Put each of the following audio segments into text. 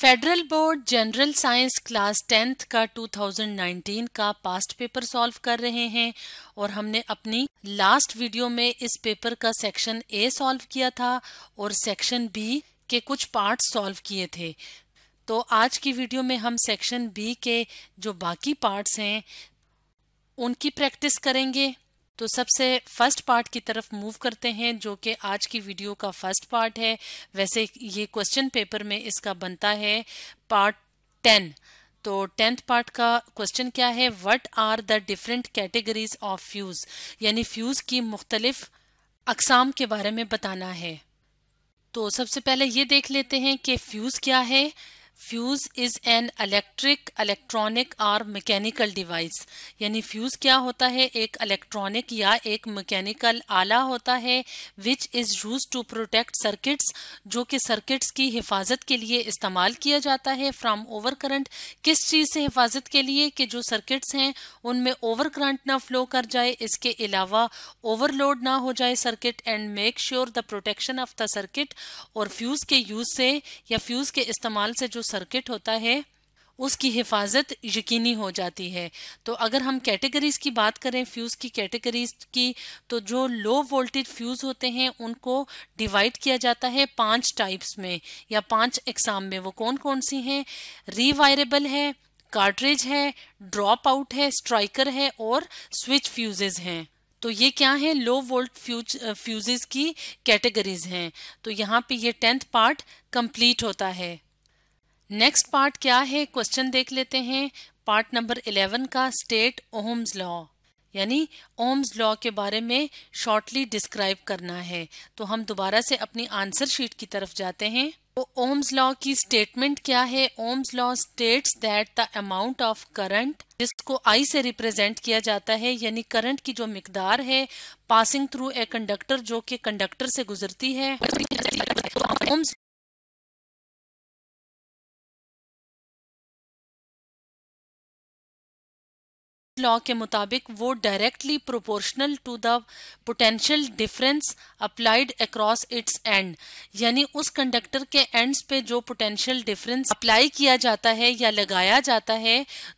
federal board general science class tenth का 2019 का past paper solve कर रहे हैं और हमने अपनी लास्ट वीडियो में इस पेपर का सेक्शन ए सॉल्व किया था और सेक्शन बी के कुछ पार्ट्स सॉल्व किए थे तो आज की वीडियो में हम सेक्शन बी के जो बाकी पार्ट्स हैं उनकी प्रैक्टिस करेंगे तो सबसे फर्स्ट पार्ट की तरफ मूव करते हैं जो कि आज की वीडियो का फर्स्ट पार्ट है वैसे ये क्वेश्चन पेपर में इसका बनता है पार्ट टेन तो टेंथ पार्ट का क्वेश्चन क्या है what are the different categories of fuse यानी फ्यूज की मुख्तलिफ अकसाम के बारे में बताना है तो सबसे पहले ये देख लेते हैं कि फ्यूज क्या है fuse is an electric electronic और मैकेनिकल डिवाइस यानी फ्यूज़ क्या होता है एक इलेक्ट्रॉनिक या एक मैकेनिकल आला होता है which is use to protect circuits जो कि सर्किट्स की हिफाजत के लिए इस्तेमाल किया जाता है फ्राम ओवर करंट किस चीज़ से हिफाजत के लिए कि जो सर्किट्स हैं उनमें ओवर करंट ना फ्लो कर जाए इसके अलावा ओवरलोड ना हो जाए circuit and make sure the protection of the circuit और फ्यूज़ के यूज़ से या फ्यूज़ के इस्तेमाल से जो सर्किट होता है उसकी हिफाजत यकीनी हो जाती है तो अगर हम कैटेगरीज की बात करें फ्यूज़ की कैटेगरीज की तो जो लो वोल्टेज फ्यूज़ होते हैं उनको डिवाइड किया जाता है पांच टाइप्स में या पांच एग्जाम में वो कौन कौन सी हैं रीवायरेबल है कार्ट्रेज है ड्रॉप आउट है स्ट्राइकर है और स्विच फ्यूजेज हैं तो ये क्या है लो वोल्ट फ्यूज फ्यूजेज की कैटेगरीज हैं तो यहाँ पे ये टेंथ पार्ट कंप्लीट होता है नेक्स्ट पार्ट क्या है क्वेश्चन देख लेते हैं पार्ट नंबर इलेवन का स्टेट ओम्स लॉ यानी ओम्स लॉ के बारे में शॉर्टली डिस्क्राइब करना है तो हम दोबारा से अपनी आंसर शीट की तरफ जाते हैं तो ओम्स लॉ की स्टेटमेंट क्या है Ohm's law states that the amount of current जिसको आई से रिप्रेजेंट किया जाता है यानी करंट की जो मिकदार है पासिंग थ्रू ए कंडक्टर जो कि कंडक्टर से गुजरती है ओम्स लॉ के मुताबिक वो directly proportional to the potential difference applied across its end यानी उस कंडक्टर के एंड्स पे जो पोटेंशियल डिफरेंस अप्लाई किया जाता है या लगाया जाता है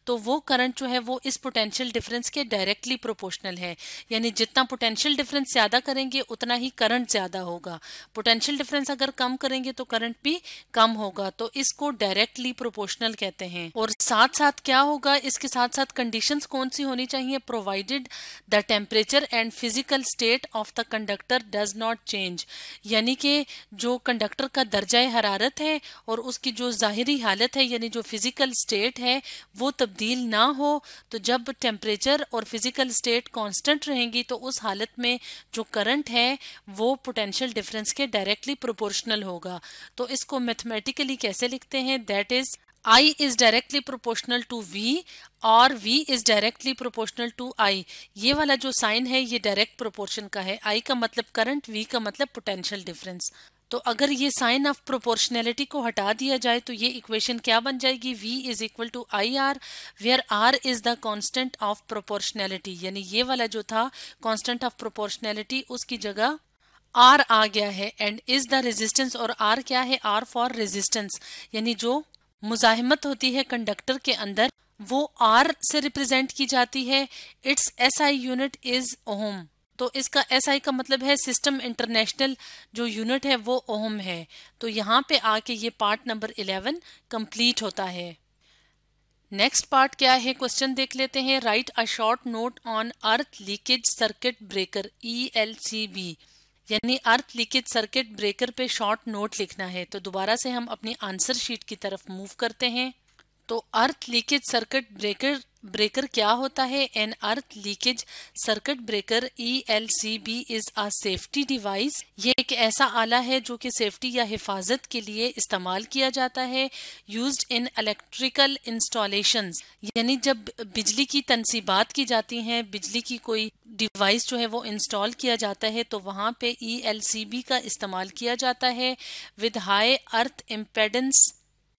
तो वो करंट जो है वो इस पोटेंशियल डिफरेंस के डायरेक्टली प्रोपोर्शनल है यानी जितना पोटेंशियल डिफरेंस ज़्यादा करेंगे उतना ही करंट ज़्यादा होगा पोटेंशियल डिफरेंस अगर कम करेंगे तो करंट भी कम होगा तो इसको डायरेक्टली प्रोपोर्शनल कहते हैं और साथ साथ क्या होगा इसके साथ साथ कंडीशंस कौन सी होनी चाहिए provided the temperature and physical state of the conductor does not change यानी कि जो कंडक्टर का दर्जा हरारत है और उसकी जो ज़ाहरी हालत है यानी जो फिजिकल स्टेट है वो तब्दील ना हो तो जब टेम्परेचर और फिजिकल स्टेट कॉन्स्टेंट रहेंगी तो उस हालत में जो करंट है वो पोटेंशियल डिफरेंस के डायरेक्टली प्रोपोर्शनल होगा तो इसको मैथमेटिकली कैसे लिखते हैं that is i is directly proportional to v और v is directly proportional to i ये वाला जो साइन है ये डायरेक्ट प्रोपोर्शन का है i का मतलब करंट v का मतलब पोटेंशियल डिफरेंस तो अगर ये साइन ऑफ प्रोपोर्शनैलिटी को हटा दिया जाए तो ये इक्वेशन क्या बन जाएगी v is equal to I R where R is the constant of proportionality यानी ये वाला जो था कॉन्स्टेंट ऑफ प्रोपोर्शनैलिटी उसकी जगह आर आ गया है एंड इज द रेजिस्टेंस और आर क्या है आर फॉर रेजिस्टेंस यानी जो मुजाहमत होती है कंडक्टर के अंदर वो आर से रिप्रेजेंट की जाती है its S I unit is ohm तो इसका एस आई का मतलब है सिस्टम इंटरनेशनल जो यूनिट है वो ओहम है तो यहाँ पे आके ये पार्ट नंबर इलेवन कंप्लीट होता है नेक्स्ट पार्ट क्या है क्वेश्चन देख लेते हैं write a short note on earth leakage circuit breaker E L C B यानी अर्थ लिखित सर्किट ब्रेकर पे शॉर्ट नोट लिखना है तो दोबारा से हम अपनी आंसर शीट की तरफ मूव करते हैं तो earth leakage circuit breaker breaker क्या होता है an earth leakage circuit breaker E L C B is a safety device ये एक ऐसा आला है जो कि सेफ्टी या हिफाजत के लिए इस्तेमाल किया जाता है यूज्ड इन इलेक्ट्रिकल इंस्टॉलेशन यानी जब बिजली की तनसीबात की जाती हैं बिजली की कोई डिवाइस जो है वो इंस्टॉल किया जाता है तो वहाँ पे ई एल सी बी का इस्तेमाल किया जाता है with high earth impedance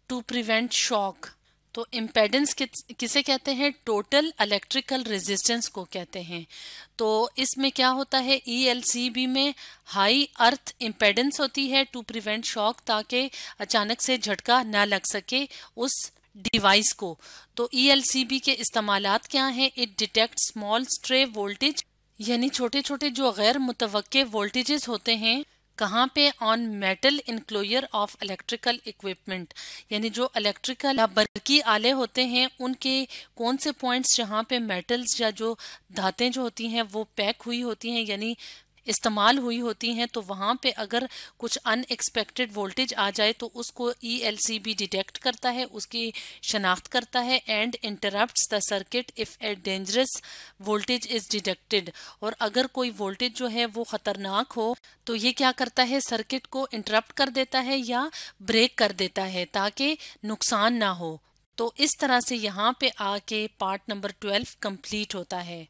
to prevent shock तो इम्पेडेंस किसे कहते हैं टोटल इलेक्ट्रिकल रेजिस्टेंस को कहते हैं तो इसमें क्या होता है ई e में हाई अर्थ इम्पेडेंस होती है टू प्रिवेंट शॉक ताकि अचानक से झटका ना लग सके उस डिवाइस को तो ई e के इस्तेमाल क्या हैं it detect small stray voltage यानी छोटे छोटे जो गैर मुतवके वोल्टेजेस होते हैं कहाँ पे on metal enclosure of electrical equipment यानी जो इलेक्ट्रिकल या बरकी आले होते हैं उनके कौन से पॉइंट्स जहाँ पे मेटल्स या जो धातें जो होती हैं वो पैक हुई होती हैं यानी इस्तेमाल हुई होती हैं तो वहाँ पे अगर कुछ अनएक्सपेक्टेड वोल्टेज आ जाए तो उसको E L C B detect करता है उसकी शनाख्त करता है and interrupt the circuit if a dangerous voltage is detected और अगर कोई वोल्टेज जो है वो ख़तरनाक हो तो ये क्या करता है सर्किट को इंटरप्ट कर देता है या ब्रेक कर देता है ताकि नुकसान ना हो तो इस तरह से यहाँ पे आके पार्ट नंबर ट्वेल्व कंप्लीट होता है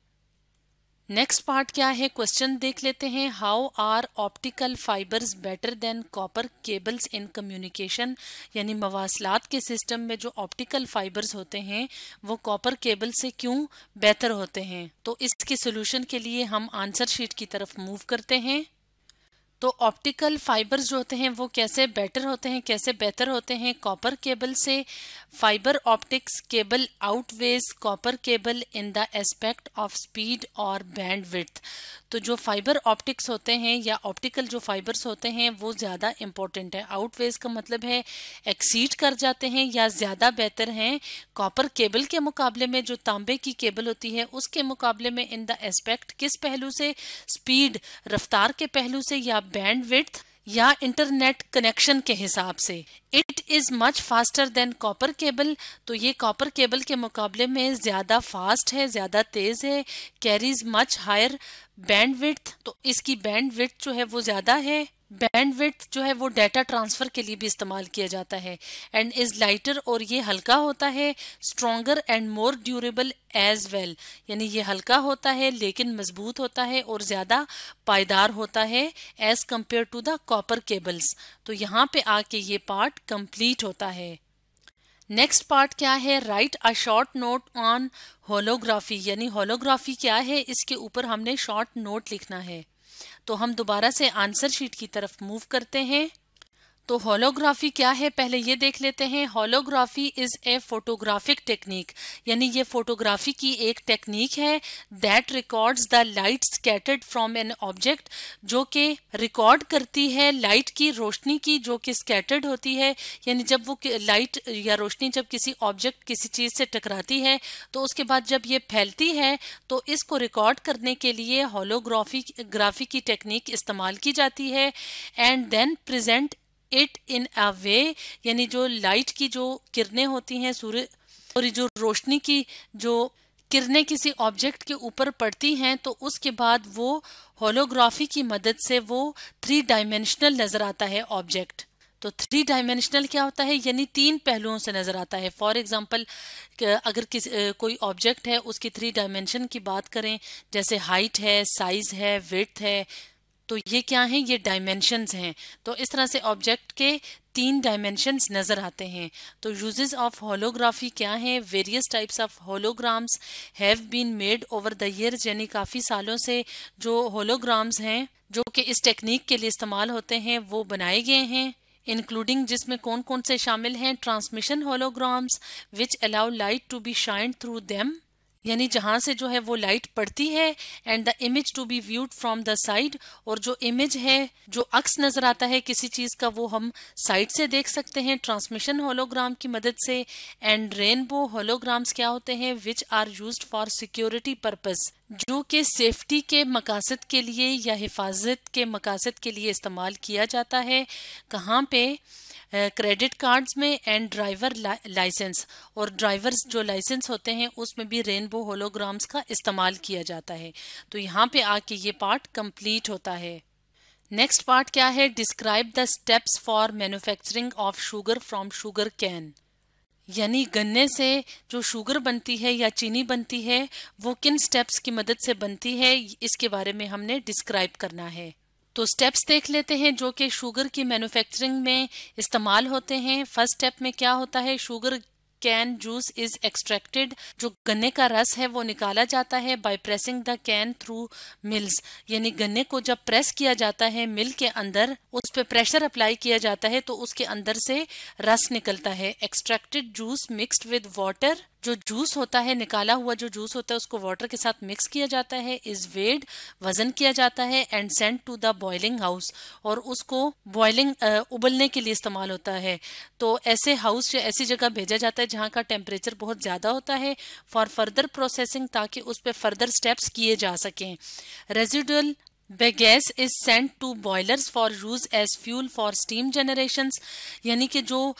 नेक्स्ट पार्ट क्या है क्वेश्चन देख लेते हैं how are optical fibres better than copper cables in communication यानी मवासलात के सिस्टम में जो ऑप्टिकल फाइबर्स होते हैं वो कॉपर केबल से क्यों बेहतर होते हैं तो इसके सॉल्यूशन के लिए हम आंसर शीट की तरफ मूव करते हैं तो ऑप्टिकल फाइबर्स जो होते हैं वो कैसे बेटर होते हैं कैसे बेहतर होते हैं कॉपर केबल से fibre optics cable outweighs copper cable in the aspect of speed और विथ तो जो फाइबर ऑप्टिक्स होते हैं या ऑप्टिकल जो फाइबर्स होते हैं वो ज़्यादा इम्पोर्टेंट है आउटवेज का मतलब है एक्सीड कर जाते हैं या ज़्यादा बेहतर हैं कॉपर केबल के मुकाबले में जो तांबे की केबल होती है उसके मुकाबले में इन द एस्पेक्ट किस पहलू से स्पीड रफ्तार के पहलू से या विथ या इंटरनेट कनेक्शन के हिसाब से it is much faster than copper cable तो ये कॉपर केबल के मुकाबले में ज्यादा फास्ट है ज्यादा तेज है कैरीज मच हायर विथ तो इसकी विथ जो है वो ज्यादा है बैंडविड्थ जो है वो डाटा ट्रांसफ़र के लिए भी इस्तेमाल किया जाता है एंड इज़ लाइटर और ये हल्का होता है stronger and more durable as well यानी ये हल्का होता है लेकिन मजबूत होता है और ज़्यादा पायदार होता है as compare to the copper cables तो यहाँ पे आके ये पार्ट कंप्लीट होता है नेक्स्ट पार्ट क्या है write a short note on holography यानी होलोग्राफी क्या है इसके ऊपर हमने शॉर्ट नोट लिखना है तो हम दोबारा से आंसर शीट की तरफ मूव करते हैं तो होलोग्राफी क्या है पहले ये देख लेते हैं holography is a photographic technique यानी ये फोटोग्राफी की एक टेक्निक है that records the light scattered from an object जो कि रिकॉर्ड करती है लाइट की रोशनी की जो कि स्कैटर्ड होती है यानी जब वो लाइट या रोशनी जब किसी ऑब्जेक्ट किसी चीज से टकराती है तो उसके बाद जब ये फैलती है तो इसको रिकॉर्ड करने के लिए होलोग्राफी ग्राफी की टेक्निक इस्तेमाल की जाती है and then present it in a way यानी जो लाइट की जो किरणें होती हैं सूर्य और जो रोशनी की जो किरणें किसी ऑब्जेक्ट के ऊपर पड़ती हैं तो उसके बाद वो होलोग्राफी की मदद से वो थ्री डायमेंशनल नजर आता है ऑब्जेक्ट तो थ्री डायमेंशनल क्या होता है यानी तीन पहलुओं से नज़र आता है फॉर एग्जांपल अगर किसी कोई ऑब्जेक्ट है उसकी थ्री डायमेंशन की बात करें जैसे हाइट है साइज है विथ है तो ये क्या है ये डायमेंशंस हैं तो इस तरह से ऑब्जेक्ट के तीन डायमेंशंस नज़र आते हैं तो यूजेस ऑफ होलोग्राफी क्या है various types of holograms have been made over the years यानी काफ़ी सालों से जो होलोग्राम्स हैं जो कि इस टेक्निक के लिए इस्तेमाल होते हैं वो बनाए गए हैं इंक्लूडिंग जिसमें कौन कौन से शामिल हैं transmission holograms which allow light to be shined through them यानी जहाँ से जो है वो लाइट पड़ती है and the image to be viewed from the side और जो इमेज है जो अक्स नजर आता है किसी चीज का वो हम साइड से देख सकते हैं ट्रांसमिशन होलोग्राम की मदद से एंड रेनबो होलोग्राम्स क्या होते हैं which are use for security purpose जो कि सेफ्टी के मकासद के लिए या हिफाजत के मकासद के लिए इस्तेमाल किया जाता है कहाँ पे क्रेडिट कार्ड्स में एंड ड्राइवर लाइसेंस और ड्राइवर्स जो लाइसेंस होते हैं उसमें भी रेनबो होलोग्राम्स का इस्तेमाल किया जाता है तो यहाँ पे आके ये पार्ट कंप्लीट होता है नेक्स्ट पार्ट क्या है describe the steps for manufacturing of sugar from sugar cane यानी गन्ने से जो शुगर बनती है या चीनी बनती है वो किन स्टेप्स की मदद से बनती है इसके बारे में हमने डिस्क्राइब करना है तो स्टेप्स देख लेते हैं जो कि शुगर की मैन्युफैक्चरिंग में इस्तेमाल होते हैं फर्स्ट स्टेप में क्या होता है sugar cane juice is extracted जो गन्ने का रस है वो निकाला जाता है by pressing the cane through mills यानी गन्ने को जब प्रेस किया जाता है मिल के अंदर उस पर प्रेशर अप्लाई किया जाता है तो उसके अंदर से रस निकलता है extracted juice mixed with water जो जूस होता है निकाला हुआ जो जूस होता है उसको वाटर के साथ मिक्स किया जाता है इज वेड वजन किया जाता है and send to the boiling house और उसको बॉयलिंग उबलने के लिए इस्तेमाल होता है तो ऐसे हाउस या ऐसी जगह भेजा जाता है जहाँ का टेम्परेचर बहुत ज़्यादा होता है फॉर फर्दर प्रोसेसिंग ताकि उस पर फर्दर स्टेप्स किए जा सकें residual bagasse is sent to boilers for use as fuel for steam generation यानी कि जो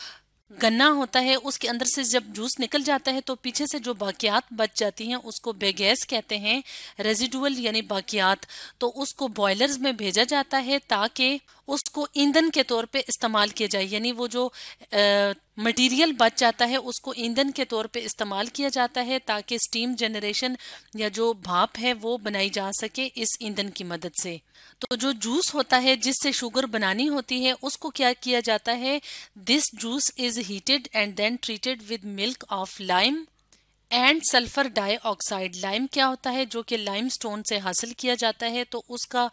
गन्ना होता है उसके अंदर से जब जूस निकल जाता है तो पीछे से जो बाकियात बच जाती हैं उसको बेगैस कहते हैं रेजिडुअल यानी बाकियात तो उसको बॉयलर्स में भेजा जाता है ताकि उसको ईंधन के तौर पे इस्तेमाल किया जाए यानी वो जो मटेरियल बच जाता है उसको ईंधन के तौर पे इस्तेमाल किया जाता है ताकि स्टीम जनरेशन या जो भाप है वो बनाई जा सके इस ईंधन की मदद से तो जो जूस होता है जिससे शुगर बनानी होती है उसको क्या किया जाता है this juice is heated and then treated with milk of lime and sulphur dioxide lime क्या होता है जो कि लाइम स्टोन से हासिल किया जाता है तो उसका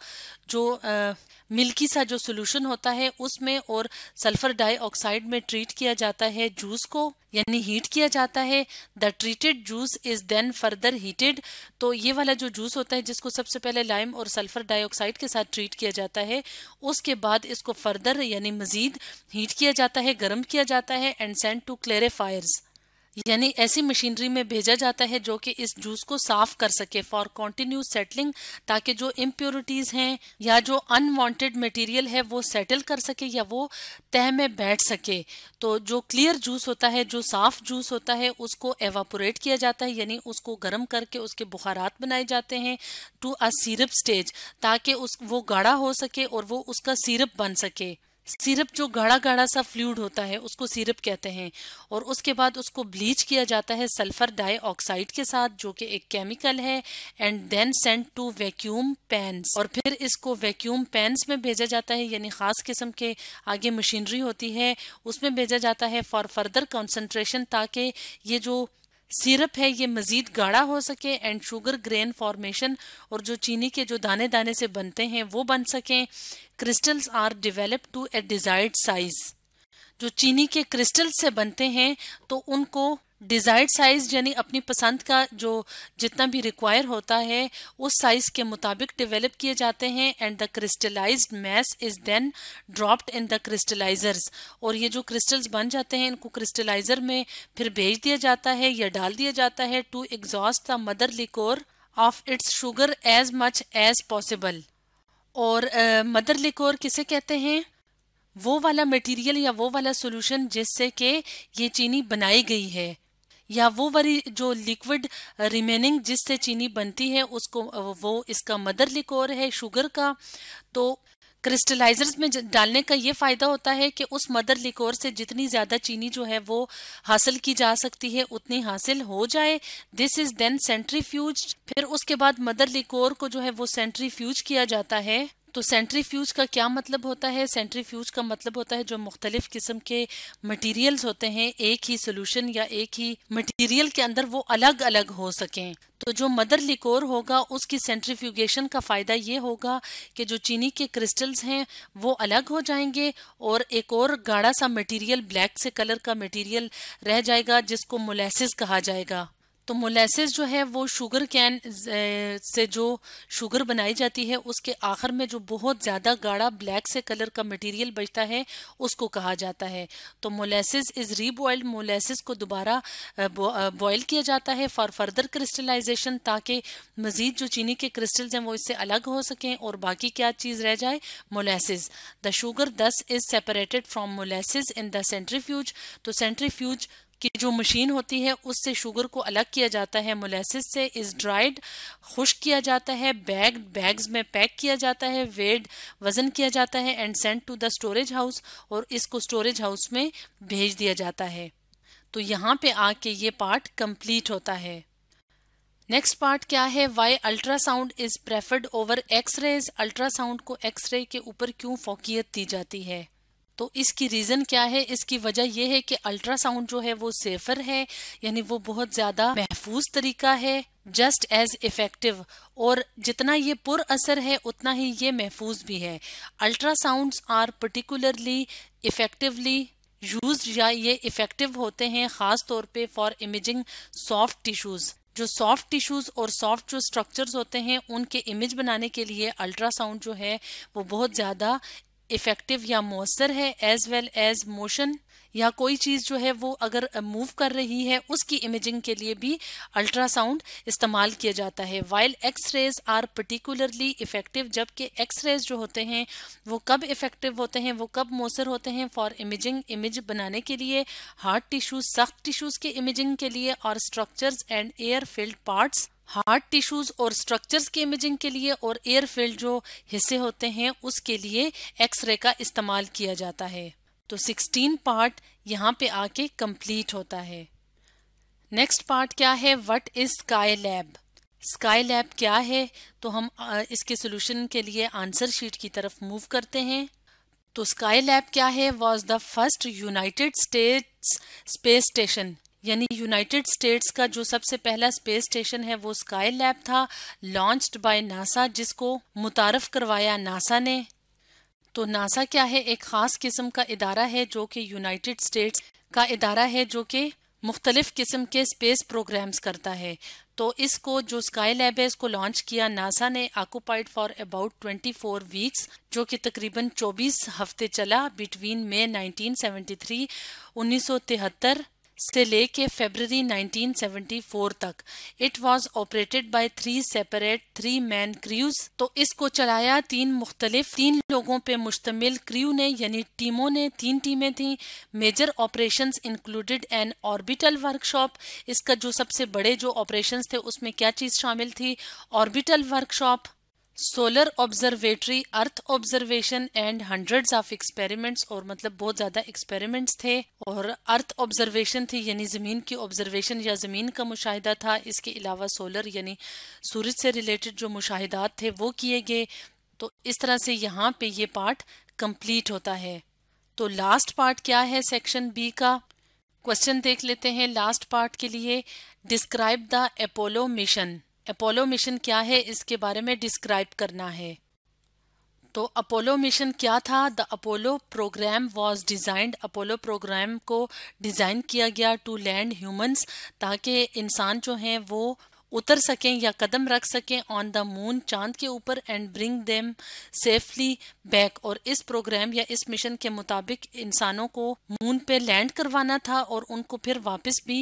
जो आ, मिल्की सा जो सोल्यूशन होता है उसमें और सल्फर डाइऑक्साइड में ट्रीट किया जाता है जूस को यानी हीट किया जाता है the treated juice is then further heated तो ये वाला जो जूस होता है जिसको सबसे पहले लाइम और सल्फर डाइऑक्साइड के साथ ट्रीट किया जाता है उसके बाद इसको फर्दर यानी मजीद हीट किया जाता है गर्म किया जाता है एंड सेंड टू क्लेरिफायर्स यानी ऐसी मशीनरी में भेजा जाता है जो कि इस जूस को साफ कर सके फॉर कॉन्टिन्यू सेटलिंग ताकि जो इम्प्योरिटीज हैं या जो अनवांटेड मटेरियल है वो सेटल कर सके या वो तह में बैठ सके तो जो क्लियर जूस होता है जो साफ जूस होता है उसको एवापोरेट किया जाता है यानी उसको गर्म करके उसके बुखारात बनाए जाते हैं टू अ सीरप स्टेज ताकि उस वो गाढ़ा हो सके और वो उसका सीरप बन सके सिरप जो गाढ़ा गाढ़ा सा फ्लूड होता है उसको सिरप कहते हैं और उसके बाद उसको ब्लीच किया जाता है सल्फर डाइऑक्साइड के साथ जो कि एक केमिकल है and then sent to vacuum pans और फिर इसको वैक्यूम पैंस में भेजा जाता है यानी खास किस्म के आगे मशीनरी होती है उसमें भेजा जाता है फॉर फर्दर कॉन्सेंट्रेशन ताकि ये जो सिरप है ये मजीद गाढ़ा हो सके एंड शुगर ग्रेन फॉर्मेशन और जो चीनी के जो दाने दाने से बनते हैं वो बन सकें crystals are develop to a desired size जो चीनी के क्रिस्टल से बनते हैं तो उनको डिज़ायर्ड साइज़ यानी अपनी पसंद का जो जितना भी रिक्वायर होता है उस साइज़ के मुताबिक डेवलप किए जाते हैं and the crystallised mass is then dropped in the crystallisers और ये जो क्रिस्टल्स बन जाते हैं इनको क्रिस्टलाइजर में फिर भेज दिया जाता है या डाल दिया जाता है to exhaust the mother liquor of its sugar as much as possible और मदर uh, लिकोर किसे कहते हैं वो वाला मटेरियल या वो वाला सॉल्यूशन जिससे कि ये चीनी बनाई गई है या वो वाली जो लिक्विड रिमेनिंग जिससे चीनी बनती है उसको वो इसका मदर लिकोर है शुगर का तो क्रिस्टलाइजर्स में डालने का ये फ़ायदा होता है कि उस मदर लिकोर से जितनी ज़्यादा चीनी जो है वो हासिल की जा सकती है उतनी हासिल हो जाए दिस इज़ देन सेंट्रीफ्यूज फिर उसके बाद मदर लिकोर को जो है वो सेंट्रीफ्यूज किया जाता है तो सेंट्रीफ्यूज का क्या मतलब होता है सेंट्रीफ्यूज का मतलब होता है जो मुख्तलिफ किस्म के मटेरियल्स होते हैं एक ही सोल्यूशन या एक ही मटेरियल के अंदर वो अलग अलग हो सकें तो जो मदर लिकोर होगा उसकी सेंट्रीफ्यूगेशन का फ़ायदा ये होगा कि जो चीनी के क्रिस्टल्स हैं वो अलग हो जाएंगे और एक और गाढ़ा सा मटेरियल ब्लैक से कलर का मटेरियल रह जाएगा जिसको मोलैसिस कहा जाएगा तो मोलेसिस जो है वो शुगर कैन eh, से जो शुगर बनाई जाती है उसके आखिर में जो बहुत ज़्यादा गाढ़ा ब्लैक से कलर का मटेरियल बचता है उसको कहा जाता है तो मोलेसिस इज़ रीबॉइल्ड मोलेसिस को दोबारा बॉयल eh, eh, किया जाता है फॉर फर्दर क्रिस्टलाइजेशन ताकि मज़ीद जो चीनी के क्रिस्टल्स हैं वो इससे अलग हो सकें और बाकी क्या चीज़ रह जाए molasses the sugar thus is separated from molasses in the centrifuge तो सेंट्रीफ्यूज कि जो मशीन होती है उससे शुगर को अलग किया जाता है मोलेसिस से इस ड्राइड खुश किया जाता है बैग बैग्स में पैक किया जाता है वेड वजन किया जाता है and send to the storage house और इसको स्टोरेज हाउस में भेज दिया जाता है तो यहाँ पे आके ये पार्ट कंप्लीट होता है नेक्स्ट पार्ट क्या है why ultrasound is preferred over X rays ultrasound को एक्सरे के ऊपर क्यों फोकियत दी जाती है तो इसकी रीज़न क्या है इसकी वजह यह है कि अल्ट्रासाउंड जो है वो सेफर है यानी वो बहुत ज़्यादा महफूज तरीका है जस्ट एज इफ़ेक्टिव और जितना ये पुर असर है उतना ही ये महफूज भी है ultrasound are particularly effectively use या ये इफ़ेक्टिव होते हैं ख़ास तौर पे फॉर इमेजिंग सॉफ्ट टिश्यूज़ जो सॉफ्ट टिश्यूज़ और सॉफ्ट जो स्ट्रक्चर्स होते हैं उनके इमेज बनाने के लिए अल्ट्रासाउंड जो है वो बहुत ज़्यादा इफ़ेक्टिव या मौसर है एज़ वेल एज़ मोशन या कोई चीज़ जो है वो अगर मूव कर रही है उसकी इमेजिंग के लिए भी अल्ट्रासाउंड इस्तेमाल किया जाता है while X rays are particularly effective जबकि एक्स रेज जो होते हैं वो कब इफ़ेक्टिव होते हैं वो कब मौसर होते हैं फॉर इमेजिंग इमेज बनाने के लिए हार्ट टिश्यूज़ सख्त टिश्यूज़ के इमेजिंग के लिए और structures and air filled parts hard tissues और स्ट्रक्चर्स की इमेजिंग के लिए और एयर फिल्ड जो हिस्से होते हैं उसके लिए एक्सरे का इस्तेमाल किया जाता है तो 16 पार्ट यहाँ पे आके कंप्लीट होता है नेक्स्ट पार्ट क्या है what is Skylab Skylab क्या है तो हम इसके सोल्यूशन के लिए आंसर शीट की तरफ मूव करते हैं तो स्काई लैब क्या है was the first United States space station यानी यूनाइटेड स्टेट्स का जो सबसे पहला स्पेस स्टेशन है वो स्काई लैब था लॉन्च्ड बाय नासा जिसको मुतारफ करवाया नासा ने तो नासा क्या है एक ख़ास किस्म का इदारा है जो कि यूनाइटेड स्टेट्स का इदारा है जो कि मुख्तलिफ़ किस्म के स्पेस प्रोग्राम्स करता है तो इसको जो स्काई लैब है इसको लॉन्च किया नासा ने आकुपाइड फॉर अबाउट 24 वीक्स जो कि तकरीबन 24 हफ्ते चला बिटवीन उन्नीस 1973 1973 से लेके फेबररी 1974 तक it was operated by three separate three man crews तो इसको चलाया तीन मुख्तलिफ तीन लोगों पे मुश्तमिल क्रू ने यानी टीमों ने तीन टीमें थी major operation included an orbital workshop इसका जो सबसे बड़े जो ऑपरेशन थे उसमें क्या चीज शामिल थी orbital workshop solar observatory earth observation and hundreds of experiments और मतलब बहुत ज्यादा एक्सपेरिमेंट्स थे और अर्थ ऑब्जर्वेशन थी यानी जमीन की ऑब्जर्वेशन या जमीन का मुशाहिदा था इसके अलावा सोलर यानी सूरज से रिलेटेड जो मुशाहिदात थे वो किए गए तो इस तरह से यहाँ पे ये पार्ट कंप्लीट होता है तो लास्ट पार्ट क्या है सेक्शन बी का क्वेश्चन देख लेते हैं लास्ट पार्ट के लिए describe the Apollo mission Apollo mission क्या है इसके बारे में डिस्क्राइब करना है तो अपोलो मिशन क्या था the Apollo programme was designed Apollo programme को डिज़ाइन किया गया टू लैंड ह्यूमंस ताकि इंसान जो हैं वो उतर सकें या कदम रख सकें ऑन द मून चांद के ऊपर and bring them safely back और इस प्रोग्राम या इस मिशन के मुताबिक इंसानों को मून पे लैंड करवाना था और उनको फिर वापस भी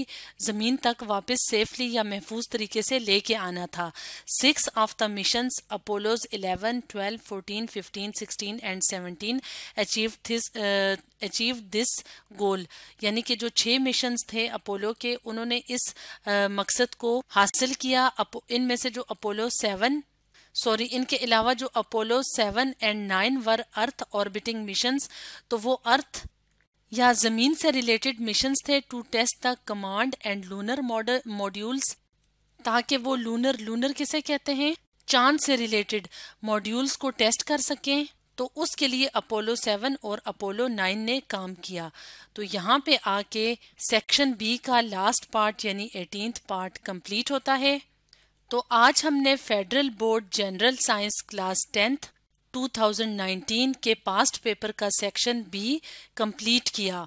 जमीन तक वापस सेफली या महफूज तरीके से लेके आना था six of the mission Apollos eleven twelve fourteen fifteen sixteen and seventeen achieve this achieve this goal यानी कि जो छः मिशन थे अपोलो के उन्होंने इस uh, मकसद को हासिल किया इनमें से जो अपोलो सेवन सॉरी इनके अलावा जो Apollo seven and nine were earth orbiting missions तो वो अर्थ या जमीन से रिलेटेड मिशंस थे to test the command and lunar modules ताकि वो लूनर लूनर किसे कहते हैं चांद से रिलेटेड मॉड्यूल्स को टेस्ट कर सकें तो उसके लिए अपोलो सेवन और अपोलो नाइन ने काम किया तो यहाँ पे आके सेक्शन बी का लास्ट पार्ट यानी एटीन पार्ट कंप्लीट होता है तो आज हमने federal board general science class tenth 2019 के पास्ट पेपर का सेक्शन बी कंप्लीट किया